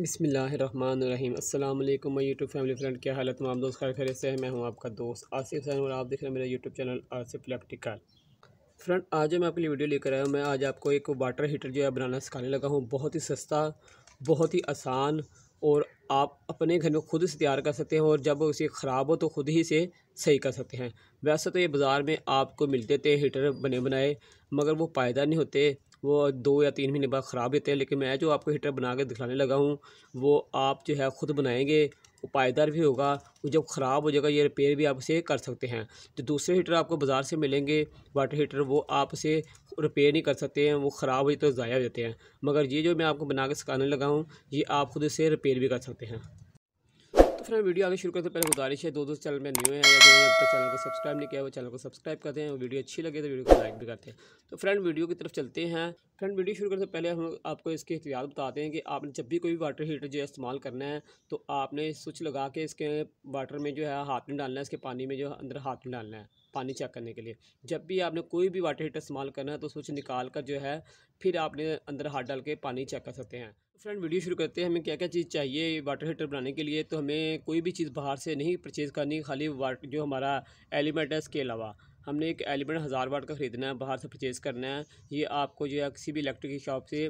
बसमीम अल्लाम मैं यूट्यूब फैमिली फ्रेंड क्या हालत आप दोस्त खैर खरे से मैं हूं आपका दोस्त आसिफ हसैन और आप देख रहे हैं मेरा YouTube channel Asif electrical friend आज मैं आपके लिए वीडियो लेकर आया हूं मैं आज आपको एक वाटर हीटर जो है बनाना सिखाने लगा हूँ बहुत ही सस्ता बहुत ही आसान और आप अपने घर में खुद से तैयार कर सकते हैं और जब उसे ख़राब हो तो ख़ुद ही से सही कर सकते हैं वैसे तो ये बाज़ार में आपको मिलते थे हीटर बने बनाए मगर वो पायदा नहीं होते वो दो या तीन महीने बाद ख़राब होते हैं लेकिन मैं जो आपको हीटर बना के दिखाने लगा हूँ वो आप जो है ख़ुद बनाएंगे वो पायदार भी होगा वो जब ख़राब हो जाएगा ये रिपेयर भी आप इसे कर सकते हैं जो दूसरे हीटर आपको बाज़ार से मिलेंगे वाटर हीटर वो आप इसे रिपेयर नहीं कर सकते हैं वो ख़राब हो जाए तो ज़ाया हो जाते हैं मगर ये जो मैं आपको बना के सिखाने लगा हूँ ये आप खुद इसे रिपेयर भी कर सकते हैं फ्रेंड वीडियो आगे शुरू करते पहले गुजारिश है दो दोस्त चैनल में न्यू है जो तो चैनल को सब्सक्राइब नहीं किया वो चैनल को सब्सक्राइब करते हैं और वीडियो अच्छी लगे तो वीडियो को लाइक भी करते हैं तो फ्रेंड वीडियो की तरफ चलते हैं फ्रेंड वीडियो शुरू करते पहले हम आपको इसके एहतियात बताते हैं कि आपने जब भी कोई वाटर हीटर जो है इस्तेमाल करना है तो आपने स्विच लगा के इसके वाटर में जो है हाथ नहीं डालना है इसके पानी में जो अंदर हाथ नहीं डालना है पानी चेक करने के लिए जब भी आपने कोई भी वाटर हीटर इस्तेमाल करना है तो स्विच निकाल कर जो है फिर आपने अंदर हाथ डाल के पानी चेक कर सकते हैं फ्रेंड वीडियो शुरू करते हैं हमें क्या क्या चीज़ चाहिए वाटर हीटर बनाने के लिए तो हमें कोई भी चीज़ बाहर से नहीं परचेज़ करनी खाली वाट जो हमारा एलिमेंट है इसके अलावा हमने एक एलिमेंट हज़ार वाट का ख़रीदना है बाहर से परचेज़ करना है ये आपको जो है किसी भी इलेक्ट्रिक की शॉप से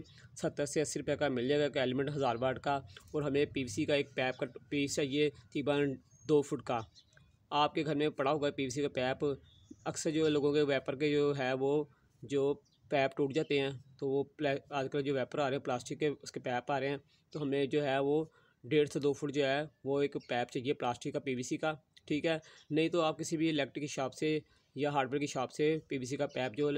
सत्तर से अस्सी रुपये का मिल जाएगा एक एलिमेंट हज़ार वाट का और हमें पीवीसी का एक पैप का पीस चाहिए तकरीबन दो फुट का आपके घर में पड़ा होगा पीवीसी का पैप अक्सर जो लोगों के वेपर के जो है वो जो पैप टूट जाते हैं तो वो आजकल जो वेपर आ रहे हैं प्लास्टिक के उसके पैप आ रहे हैं तो हमें जो है वो डेढ़ से दो फुट जो है वो एक पैप चाहिए प्लास्टिक का पी का ठीक है नहीं तो आप किसी भी इलेक्ट्रिक की शॉप से या हार्डवेयर की शॉप से पी का पैप जो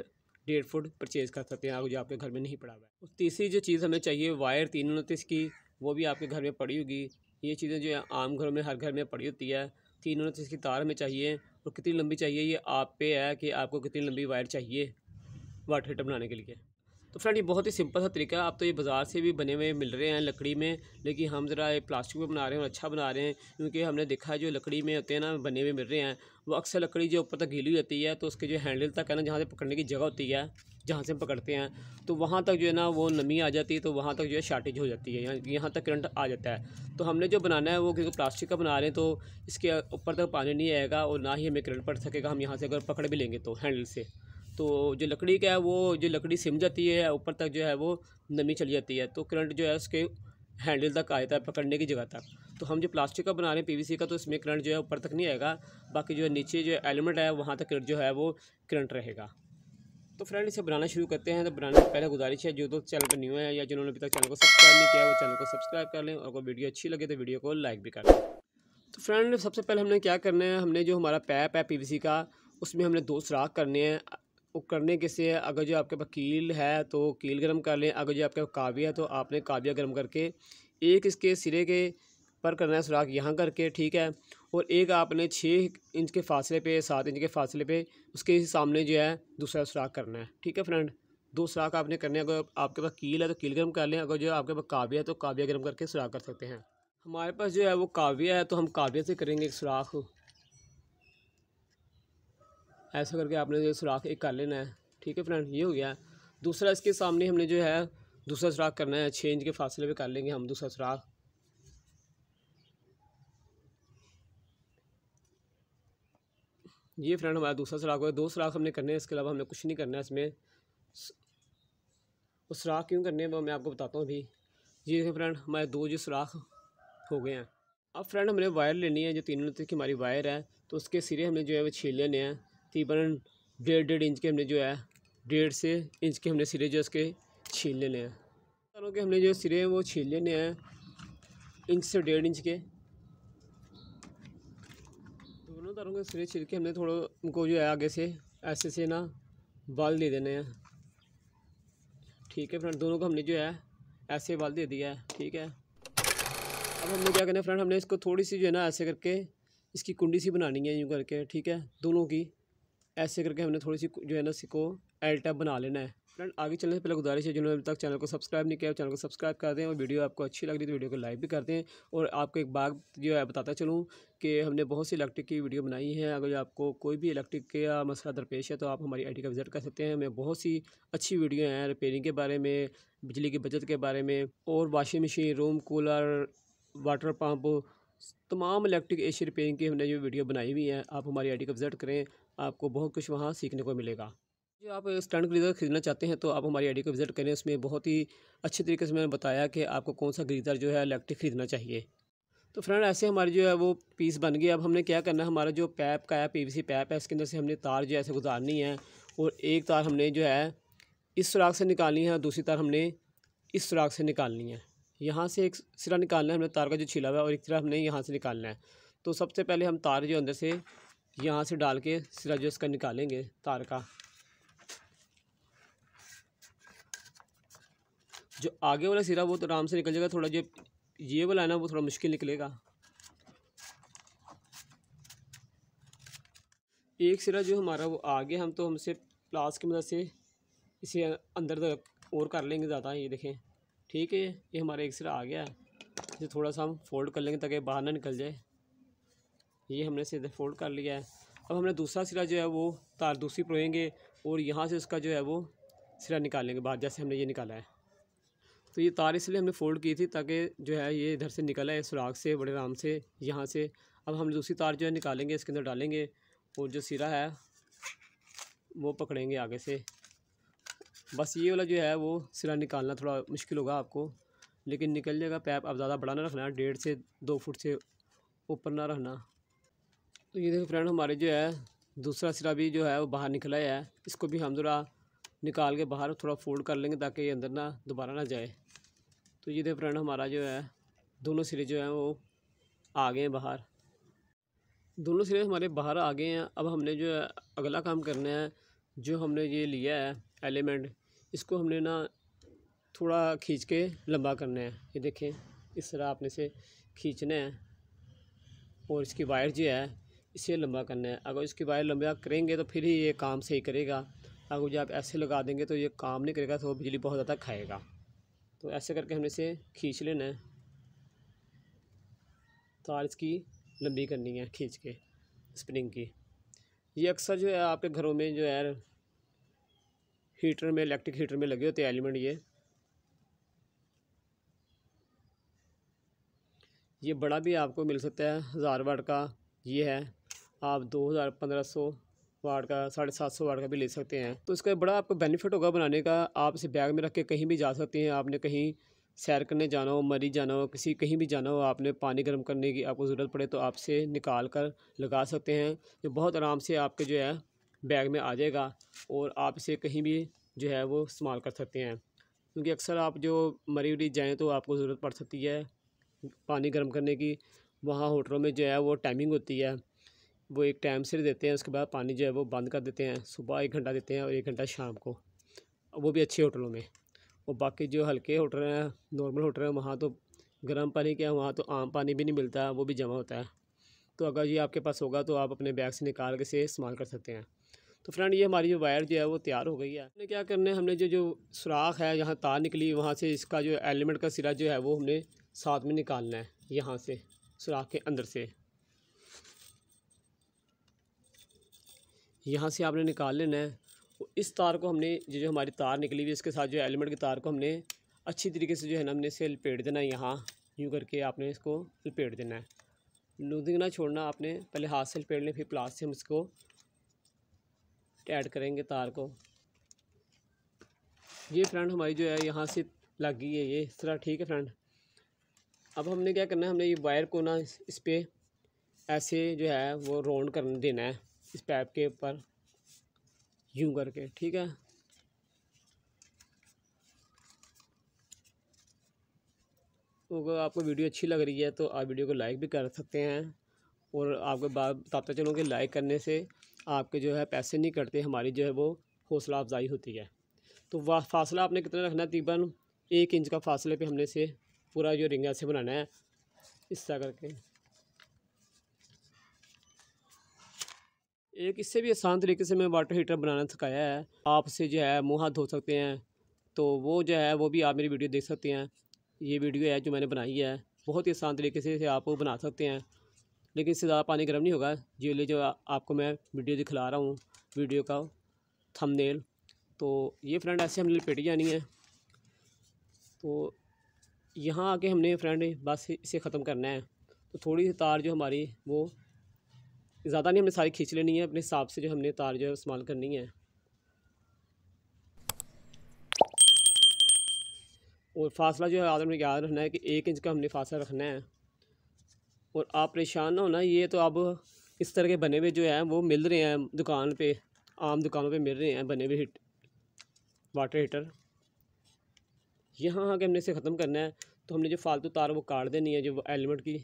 डेढ़ फुट परचेज़ कर सकते हैं जो आपके घर में नहीं पड़ा हुआ है तीसरी जो चीज़ हमें चाहिए वायर तीन उनतीस की वो भी आपके घर में पड़ी होगी ये चीज़ें जो है आम घरों में हर घर में पड़ी होती है तीन उन्नीस तो इसकी तार हमें चाहिए और कितनी लंबी चाहिए ये आप पे है कि आपको कितनी लंबी वायर चाहिए वाटर हीटर बनाने के लिए तो फ्रेंड ये बहुत ही सिंपल सा तरीका है आप तो ये बाज़ार से भी बने हुए मिल रहे हैं लकड़ी में लेकिन हम ज़रा ये प्लास्टिक में बना रहे हैं और अच्छा बना रहे हैं क्योंकि हमने देखा है जो लकड़ी में होते हैं ना बने हुए मिल रहे हैं वो अक्सर लकड़ी जो ऊपर तक गीली होती है तो उसके जो हैंडल तक है ना जहाँ से पकड़ने की जगह होती है जहाँ से हम पकड़ते हैं तो वहाँ तक जो है ना वो नमी आ जाती है तो वहाँ तक जो है शार्टेज हो जाती है यहाँ तक करंट आ जाता है तो हमने जो बनाना है वो क्योंकि प्लास्टिक का बना रहे हैं तो इसके ऊपर तक पानी नहीं आएगा और ना ही हमें करंट पड़ सकेगा हम यहाँ से अगर पकड़ भी लेंगे तो हैंडल से तो जो लकड़ी का है वो जो लकड़ी सिम जाती है ऊपर तक जो है वो नमी चली जाती है तो करंट जो है उसके हैंडल तक आ जाता है पकड़ने की जगह तक तो हम जो प्लास्टिक का बना रहे हैं पी का तो इसमें करंट जो है ऊपर तक नहीं आएगा बाकी जो है नीचे जो एलिमेंट है वहाँ तक जो है वो करंट रहेगा तो फ्रेंड इसे बनाना शुरू करते हैं तो बनाने से पहले गुजारिश है जो दोस्त चैनल पर न्यू है या जिन्होंने अभी तक चैनल को सब्सक्राइब नहीं किया वो चैनल को सब्सक्राइब कर लें और अगर वीडियो अच्छी लगे तो वीडियो को लाइक भी कर लें तो फ्रेंड सबसे पहले हमने क्या करना है हमने जो हमारा पैप है पी का उसमें हमने दो सुराख करने हैं वो करने के से अगर जो आपके पास कील है तो कील गर्म कर लें अगर जो आपके पास काव्य है तो आपने काव्य गर्म करके एक इसके सिरे के पर करना है सुराख यहाँ करके ठीक है और एक आपने छः इंच के फासले पे सात इंच के फासले पे उसके सामने जो है दूसरा सुराख करना है ठीक है फ्रेंड दो सुराख आपने करने अगर आपके पास कील है तो कील गर्म कर लें अगर जो आपके पास काव्य है तो काव्य गर्म करके सुराख कर सकते हैं हमारे पास जो है वो काव्य है तो हम काव्य से करेंगे एक सुराख ऐसा करके आपने जो सुराख एक कर लेना है ठीक है फ्रेंड ये हो गया दूसरा इसके सामने हमने जो है दूसरा सुराख करना है छः इंच के फासले पे कर लेंगे हम दूसरा सुराख ये फ्रेंड हमारा दूसरा सुराख होगा दो सुराख हमने करने हैं इसके अलावा हमने कुछ नहीं करना है इसमें उस सुराख क्यों करने हैं वो मैं आपको बताता हूँ अभी ये देखें फ्रेंड हमारे दो जो सुराख हो गए हैं अब फ्रेंड हमने वायर लेनी है जो तीन तक की हमारी वायर है तो उसके सिरे हमने जो है वो छीन लेने हैं तकरीबन डेढ़ डेढ़ इंच के हमने जो है डेढ़ से इंच के हमने सिरे जो है उसके छीन लेने हैं के हमने जो सिरे हैं वो छीन लेने हैं इंच से डेढ़ इंच के करूँगा छिर के हमने थोड़ा उनको जो है आगे से ऐसे से ना बाल दे देने हैं ठीक है फ्रेंड दोनों को हमने जो है ऐसे बाल दे दिया है ठीक है अब हमने क्या करना है फ्रेंड हमने इसको थोड़ी सी जो है ना ऐसे करके इसकी कुंडी सी बनानी है यूँ करके ठीक है दोनों की ऐसे करके हमने थोड़ी सी जो है ना इसको एल्टा टैप बना लेना है फ्रेंड आगे चलने से पहले गुजारिश है जिन्होंने अभी तक चैनल को सब्सक्राइब नहीं किया चैनल को सब्सक्राइब कर दें और वीडियो आपको अच्छी लग रही तो वीडियो को लाइक भी कर दें और आपको एक बात जो है बताता चलूँ कि हमने बहुत सी इलेक्ट्रिक की वीडियो बनाई है अगर आपको कोई भी इलेक्ट्रिक का मसला दरपेश है तो आप हमारी आई का विज़िट कर सकते हैं हमें बहुत सी अच्छी वीडियो हैं रिपेयरिंग के बारे में बिजली की बचत के बारे में और washing machine room cooler water pump तमाम इलेक्ट्रिक एशिया रिपेयरिंग की हमने जो वीडियो बनाई हुई है आप हमारी आई का विज़िट करें आपको बहुत कुछ वहाँ सीखने को मिलेगा जो आप स्टैंड ग्रीजर खरीदना चाहते हैं तो आप हमारी आई को विज़िट करें उसमें बहुत ही अच्छे तरीके से मैंने बताया कि आपको कौन सा ग्रीजर जो है इलेक्ट्रिक खरीदना चाहिए तो फ्रेंड ऐसे हमारी जो है वो पीस बन गई अब हमने क्या करना है हमारा जो पैप का है पीवीसी पैप है इसके अंदर से हमने तार जो ऐसे गुजारनी है और एक तार हमने जो है इस सुराख से निकालनी है और दूसरी तार हमने इस सुराख से निकालनी है यहाँ से एक सिरा निकालना है हमने तार का जो छिला हुआ है और एक सिरा हमने यहाँ से निकालना है तो सबसे पहले हम तार जो अंदर से यहाँ से डाल के सिरा जो इसका निकालेंगे तार का जो आगे वाला सिरा वो तो आराम से निकल जाएगा थोड़ा जो ये वाला है ना वो थोड़ा मुश्किल निकलेगा एक सिरा जो हमारा वो आगे हम तो हमसे प्लास की मदद से इसे अंदर तक और कर लेंगे ज़्यादा ये देखें ठीक है ये हमारा एक सिरा आ गया इसे थोड़ा सा हम फोल्ड कर लेंगे ताकि बाहर ना निकल जाए ये हमने सीधे फोल्ड कर लिया है अब हमने दूसरा सिरा जो है वो तार दूसरी पोएंगे और यहाँ से उसका जो है वो सिरा निकालेंगे बाहर जैसे हमने ये निकाला है तो ये तार इसलिए हमने फोल्ड की थी ताकि जो है ये इधर से निकला है सुराख से बड़े आराम से यहाँ से अब हम दूसरी तार जो है निकालेंगे इसके अंदर डालेंगे और जो सिरा है वो पकड़ेंगे आगे से बस ये वाला जो है वो सिरा निकालना थोड़ा मुश्किल होगा आपको लेकिन निकल जाएगा पैप आप ज़्यादा बड़ा ना रखना डेढ़ से दो फुट से ऊपर ना रखना तो ये देखो फ्रेंड हमारे जो है दूसरा सिरा भी जो है वो बाहर निकला है इसको भी हम थोड़ा निकाल के बाहर थोड़ा फोल्ड कर लेंगे ताकि ये अंदर ना दोबारा ना जाए तो ये देखो फ्रेंड हमारा जो है दोनों सिरे जो हैं वो आ गए हैं बाहर दोनों सिरे हमारे बाहर आ गए हैं अब हमने जो है अगला काम करना है जो हमने ये लिया है एलिमेंट इसको हमने ना थोड़ा खींच के लंबा करना है ये देखें इस तरह आपने इसे खींचना है और इसकी वायर जो है इसे लंबा करना है अगर इसकी वायर लंबा करेंगे तो फिर ही ये काम सही करेगा अगर जो आप ऐसे लगा देंगे तो ये काम नहीं करेगा तो बिजली बहुत ज़्यादा खाएगा तो ऐसे करके हमने इसे खींच लेना है तार इसकी लंबी करनी है खींच के स्प्रिंग की ये अक्सर जो है आपके घरों में जो है हीटर में इलेक्ट्रिक हीटर में लगे होते हैं एलिमेंट ये ये बड़ा भी आपको मिल सकता है हज़ार वाट का ये है आप दो हज़ार पंद्रह सौ वाट का साढ़े सात सौ वाट का भी ले सकते हैं तो इसका बड़ा आपको बेनिफिट होगा बनाने का आप इसे बैग में रख के कहीं भी जा सकते हैं आपने कहीं सैर करने जाना हो मरी जाना हो किसी कहीं भी जाना हो आपने पानी गर्म करने की आपको ज़रूरत पड़े तो आपसे निकाल कर लगा सकते हैं ये बहुत आराम से आपके जो है बैग में आ जाएगा और आप इसे कहीं भी जो है वो इस्तेमाल कर सकते हैं क्योंकि अक्सर आप जो मरी उड़ी जाएँ तो आपको ज़रूरत पड़ सकती है पानी गर्म करने की वहाँ होटलों में जो है वो टाइमिंग होती है वो एक टाइम से देते हैं उसके बाद पानी जो है वो बंद कर देते हैं सुबह एक घंटा देते हैं और एक घंटा शाम को वो भी अच्छे होटलों में और बाकी जो हल्के होटल हैं नॉर्मल होटल हैं वहाँ तो गर्म पानी क्या वहाँ तो आम पानी भी नहीं मिलता वो भी जमा होता है तो अगर ये आपके पास होगा तो आप अपने बैग से निकाल के से इस्तेमाल कर सकते हैं तो फ्रेंड ये हमारी जो वायर जो है वो तैयार हो गई है हमने क्या करना है हमने जो जो सुराख है जहाँ तार निकली वहाँ से इसका जो एलिमेंट का सिरा जो है वो हमने साथ में निकालना है यहाँ से सुराख के अंदर से यहाँ से आपने निकाल लेना है इस तार को हमने जो जो हमारी तार निकली हुई है इसके साथ जो एलिमेंट की तार को हमने अच्छी तरीके से जो है ना हमने इसे लपेट देना है यहाँ यूँ करके आपने इसको लपेट देना है लूदिंग ना छोड़ना आपने पहले हाथ से लपेट लें फिर प्लास्ट से हम इसको ऐड करेंगे तार को ये फ्रेंड हमारी जो है यहाँ से लग गई है ये इस तरह ठीक है फ्रेंड अब हमने क्या करना है हमने ये वायर को ना इस पर ऐसे जो है वो राउंड कर देना है इस पैप के ऊपर यूं करके ठीक है अगर आपको वीडियो अच्छी लग रही है तो आप वीडियो को लाइक भी कर सकते हैं और आपको बताते चलूँ कि लाइक करने से आपके जो है पैसे नहीं कटते हमारी जो है वो हौसला अफजाई होती है तो फासला आपने कितना रखना है तकरीबन एक इंच का फासले पे हमने से पूरा जो रिंग ऐसे बनाना है इस तरह करके एक इससे भी आसान तरीके से मैं वाटर हीटर बनाना सिखाया है आप से जो है मुँह हाथ धो सकते हैं तो वो जो है वो भी आप मेरी वीडियो देख सकते हैं ये वीडियो है जो मैंने बनाई है बहुत ही आसान तरीके से इसे आप बना सकते हैं लेकिन इससे ज़्यादा पानी गर्म नहीं होगा जो ले जो आपको मैं वीडियो दिखला रहा हूँ वीडियो का थंबनेल तो ये फ्रेंड ऐसे हमने लपेटी जानी है तो यहाँ आके हमने फ्रेंड बस इसे ख़त्म करना है तो थोड़ी सी तार जो हमारी वो ज़्यादा नहीं हमने सारी खींच लेनी है अपने हिसाब से जो हमने तार जो है इस्तेमाल करनी है और फासला जो है आदमी याद रखना है कि एक इंच का हमने फासला रखना है और आप परेशान ना होना ये तो अब इस तरह के बने हुए जो हैं वो मिल रहे हैं दुकान पे आम दुकानों पे मिल रहे हैं बने हुए हीट वाटर हीटर यहाँ आके हमने इसे ख़त्म करना है तो हमने जो फालतू तार वो काट देनी है जो एलिमेंट की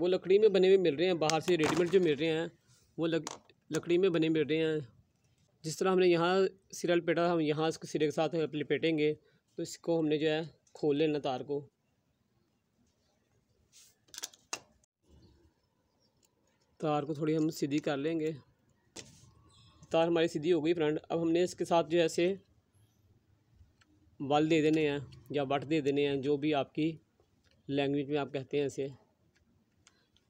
वो लकड़ी में बने हुए मिल रहे हैं बाहर से रेडीमेड जो मिल रहे हैं वो लक, लकड़ी में बने मिल रहे हैं जिस तरह हमने यहाँ सिरा लपेटा हम यहाँ इसको सिरे के साथ लपेटेंगे तो इसको हमने जो है खोल लेना तार को तार को थोड़ी हम सीधी कर लेंगे तार हमारी सीधी हो गई फ्रेंड अब हमने इसके साथ जो ऐसे बल दे देने हैं या बट दे देने हैं जो भी आपकी लैंग्वेज में आप कहते हैं ऐसे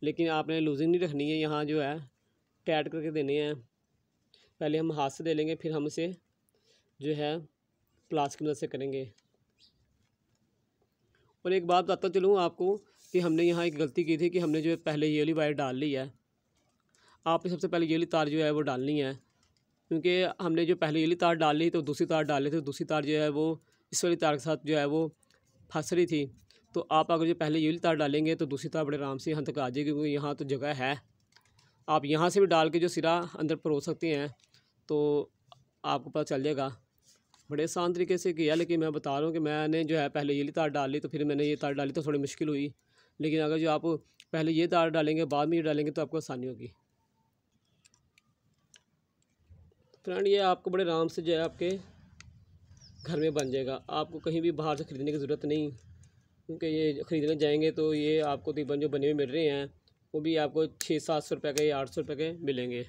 लेकिन आपने लूजिंग नहीं रखनी है यहाँ जो है टैट करके देने हैं पहले हम हाथ से दे लेंगे फिर हम इसे जो है प्लास की मदद से करेंगे और एक बात बताता चलूँ आपको कि हमने यहाँ एक गलती की थी कि हमने जो है पहले ये वाली वायर डाल ली है आपने सबसे पहले ये वाली तार जो है वो डालनी है क्योंकि हमने जो पहले ये वाली तार डाली तो दूसरी तार डाली थी तो दूसरी तार जो है वो इस वाली तार के साथ जो है वो फंस रही थी तो आप अगर जो पहले ये वाली तार डालेंगे तो दूसरी तार बड़े आराम से यहाँ तक आ जाएगी क्योंकि यहाँ तो जगह है आप यहाँ से भी डाल के जो सिरा अंदर परो सकते हैं तो आपको पता चल जाएगा बड़े आसान तरीके से किया लेकिन मैं बता रहा हूँ कि मैंने जो है पहले ये तार डाल ली तो फिर मैंने ये तार डाली तो थोड़ी मुश्किल हुई लेकिन अगर जो आप पहले ये तार डालेंगे बाद में ये डालेंगे तो आपको आसानी होगी फ्रेंड ये आपको बड़े आराम से जो है आपके घर में बन जाएगा आपको कहीं भी बाहर से ख़रीदने की ज़रूरत नहीं क्योंकि ये ख़रीदने जाएंगे तो ये आपको तकरीबन जो बने हुए मिल रहे हैं वो भी आपको छः सात सौ रुपये के या आठ सौ रुपये के मिलेंगे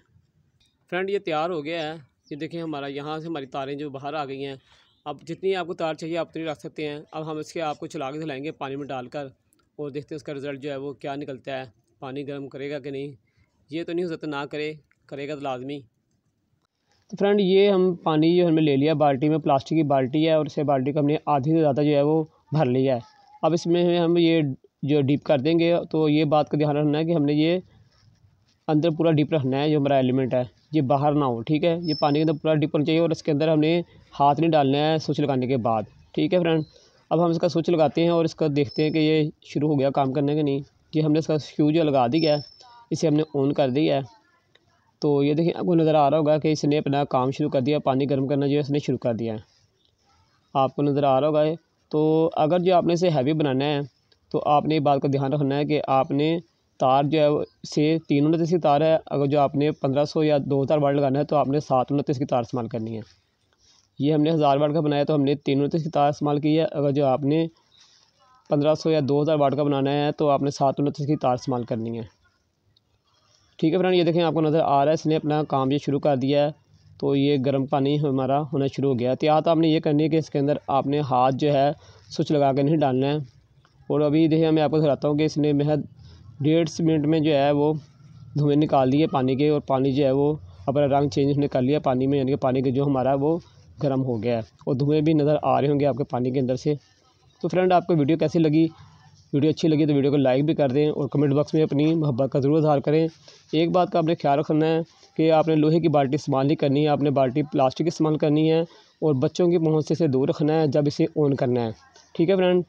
फ्रेंड ये तैयार हो गया है ये देखिए हमारा यहाँ से हमारी तारें जो बाहर आ गई हैं अब जितनी आपको तार चाहिए आप उतनी रख सकते हैं अब हम इसके आपको चला के दिलाएँगे पानी में डालकर और देखते हैं उसका रिज़ल्ट जो है वो क्या निकलता है पानी गर्म करेगा कि नहीं ये तो नहीं हो सकता ना करे करेगा तो लाजमी तो फ्रेंड ये हम पानी जो हमने ले लिया बाल्टी में प्लास्टिक की बाल्टी है और इसे बाल्टी को हमने आधी से ज़्यादा जो है वो भर लिया है अब इसमें हम ये जो डीप कर देंगे तो ये बात का ध्यान रखना है कि हमने ये अंदर पूरा डिप रखना है जो हमारा एलिमेंट है ये बाहर ना हो ठीक है ये पानी के अंदर पूरा डिप होना चाहिए और इसके अंदर हमने हाथ नहीं डालना है स्विच लगाने के बाद ठीक है फ्रेंड अब हम इसका स्विच लगाते हैं और इसका देखते हैं कि ये शुरू हो गया काम करने के नहीं ये हमने इसका फ्यूज लगा दिया है इसे हमने ऑन कर दिया है तो ये देखिए आपको नज़र आ रहा होगा कि इसने अपना काम शुरू कर दिया पानी गर्म करना जो है इसने शुरू कर दिया है आपको नज़र आ रहा होगा ये तो अगर जो आपने इसे हैवी बनाना है तो आपने ये बात का ध्यान रखना है कि आपने तार जो है से तीन उनतीस की तार है अगर जो आपने पंद्रह सौ या दो हज़ार वाट लगाना है तो आपने सात उनतीस की तार इस्तेमाल करनी है ये हमने हज़ार वाट का बनाया तो हमने तीन उनतीस की तार इस्तेमाल की है अगर जो आपने पंद्रह सौ या दो हज़ार वाट का बनाना है तो आपने सात उनतीस की तार इस्तेमाल करनी है ठीक है फ्रेंड ये देखें आपको नज़र आ रहा है इसने अपना काम ये शुरू कर दिया है तो ये गर्म पानी हमारा होना शुरू हो गया तो, तो आपने ये करनी है कि इसके अंदर आपने हाथ जो है स्विच लगा के नहीं डालना है और अभी देखिए मैं आपको दिखाता हूँ कि इसने बेहद डेढ़ मिनट में जो है वो धुएँ निकाल दिए पानी के और पानी जो है वो अपना रंग चेंज उसने कर लिया पानी में यानी कि पानी के जो हमारा वो गर्म हो गया है और धुएँ भी नज़र आ रहे होंगे आपके पानी के अंदर से तो फ्रेंड आपको वीडियो कैसी लगी वीडियो अच्छी लगी तो वीडियो को लाइक भी कर दें और कमेंट बॉक्स में अपनी मोहब्बत का ज़रूर इजहार करें एक बात का आपने ख्याल रखना है कि आपने लोहे की बाल्टी इस्तेमाल नहीं करनी है आपने बाल्टी प्लास्टिक इस्तेमाल करनी है और बच्चों की पहुँच से दूर रखना है जब इसे ऑन करना है ठीक है फ्रेंड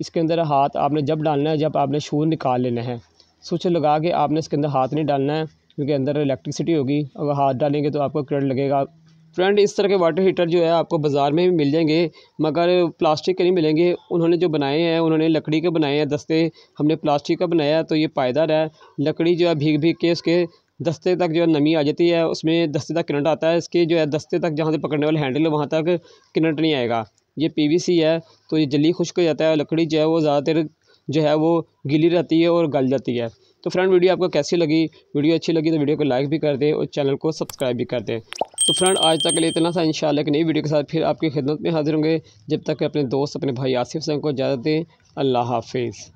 इसके अंदर हाथ आपने जब डालना है जब आपने शूज़ निकाल लेना है स्विच लगा के आपने इसके अंदर हाथ नहीं डालना है क्योंकि अंदर इलेक्ट्रिसिटी होगी अगर हाथ डालेंगे तो आपको करंट लगेगा फ्रेंड इस तरह के वाटर हीटर जो है आपको बाज़ार में भी मिल जाएंगे मगर प्लास्टिक के नहीं मिलेंगे उन्होंने जो बनाए हैं उन्होंने लकड़ी के बनाए हैं दस्ते हमने प्लास्टिक का बनाया तो ये पायदार है लकड़ी जो है भीग भीग के उसके दस्ते तक जो है नमी आ जाती है उसमें दस्ते तक करंट आता है इसके जो है दस्ते तक जहाँ से पकड़ने वाले हैंडल है वहाँ तक करंट नहीं आएगा ये पी है तो ये जल्दी खुश्क हो जाता है लकड़ी जो है वो ज़्यादातर जो है वो गिली रहती है और गल जाती है तो फ्रेंड वीडियो आपको कैसी लगी वीडियो अच्छी लगी तो वीडियो को लाइक भी कर दें और चैनल को सब्सक्राइब भी कर दें तो फ्रेंड आज तक के लिए इतना सा इन एक नई वीडियो के साथ फिर आपकी खिदमत में हाजिर होंगे जब तक अपने दोस्त अपने भाई आसिफ सिंह को इजाज़त दें अल्लाह हाफिज़